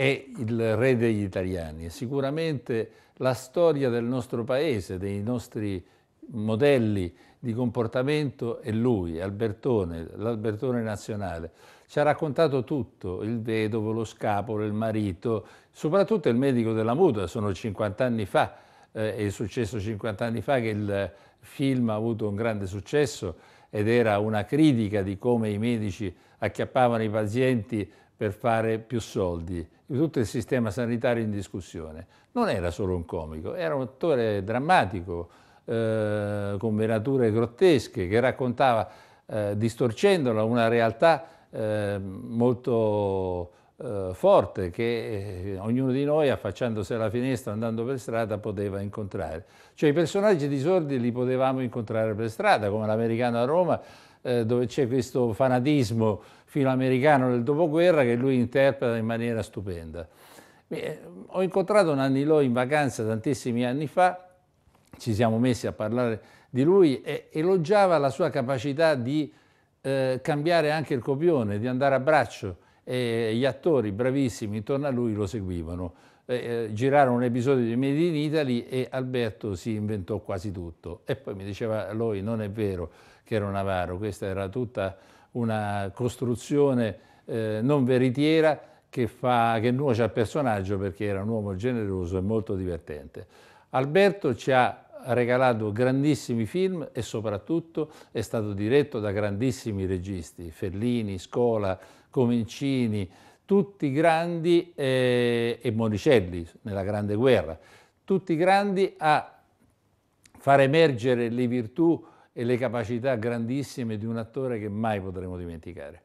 è il re degli italiani e sicuramente la storia del nostro paese, dei nostri modelli di comportamento è lui, Albertone, l'Albertone nazionale. Ci ha raccontato tutto, il vedovo, lo scapolo, il marito, soprattutto il medico della muta, sono 50 anni fa, eh, è successo 50 anni fa che il film ha avuto un grande successo ed era una critica di come i medici acchiappavano i pazienti per fare più soldi, tutto il sistema sanitario in discussione. Non era solo un comico, era un attore drammatico, eh, con venature grottesche, che raccontava, eh, distorcendola, una realtà eh, molto eh, forte che eh, ognuno di noi affacciandosi alla finestra andando per strada poteva incontrare. Cioè i personaggi disordini li potevamo incontrare per strada, come l'americano a Roma eh, dove c'è questo fanatismo filoamericano del dopoguerra che lui interpreta in maniera stupenda. Beh, ho incontrato Nanni Loi in vacanza tantissimi anni fa, ci siamo messi a parlare di lui e elogiava la sua capacità di eh, cambiare anche il copione, di andare a braccio, e gli attori bravissimi intorno a lui lo seguivano. Eh, girarono un episodio di Made in Italy e Alberto si inventò quasi tutto. E poi mi diceva lui, non è vero che era un avaro, questa era tutta una costruzione eh, non veritiera che, fa, che nuoce al personaggio perché era un uomo generoso e molto divertente. Alberto ci ha regalato grandissimi film e soprattutto è stato diretto da grandissimi registi, Fellini, Scola, Comincini, tutti grandi, eh, e Monicelli nella Grande Guerra, tutti grandi a far emergere le virtù e le capacità grandissime di un attore che mai potremo dimenticare.